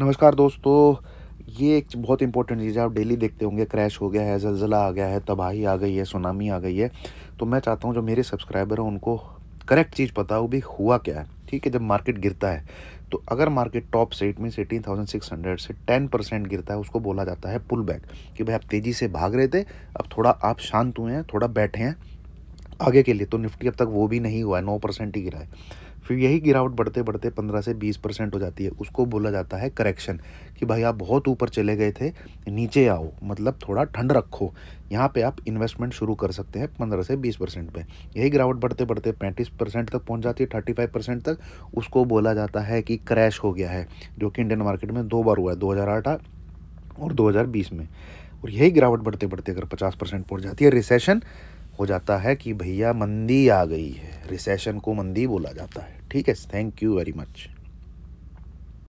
नमस्कार दोस्तों ये एक बहुत इंपॉर्टेंट चीज़ है आप डेली देखते होंगे क्रैश हो गया है जलजला आ गया है तबाही आ गई है सुनामी आ गई है तो मैं चाहता हूँ जो मेरे सब्सक्राइबर हैं उनको करेक्ट चीज़ पता हो भी हुआ क्या है ठीक है जब मार्केट गिरता है तो अगर मार्केट टॉप से it means eighteen thousand six hundred से टेन परसेंट गिरता है उसको बोला जाता है पुल बैक कि भाई आप तेज़ी से भाग रहे थे अब थोड़ा आप शांत हुए हैं थोड़ा बैठे हैं आगे के लिए तो निफ्टी अब तक वो भी नहीं हुआ है नौ परसेंट ही गिरा है फिर यही गिरावट बढ़ते बढ़ते पंद्रह से बीस परसेंट हो जाती है उसको बोला जाता है करेक्शन कि भाई आप बहुत ऊपर चले गए थे नीचे आओ मतलब थोड़ा ठंड रखो यहाँ पे आप इन्वेस्टमेंट शुरू कर सकते हैं पंद्रह से बीस परसेंट पर यही गिरावट बढ़ते बढ़ते पैंतीस परसेंट तक पहुँच जाती है थर्टी फाइव परसेंट तक उसको बोला जाता है कि क्रैश हो गया है जो कि इंडियन मार्केट में दो बार हुआ है दो हज़ार आठ और दो हज़ार बीस में और यही गिरावट बढ़ते बढ़ते अगर पचास परसेंट पहुँच जाती है रिसेशन हो जाता है कि भैया मंदी आ गई है रिसेशन को मंदी बोला जाता है ठीक है थैंक यू वेरी मच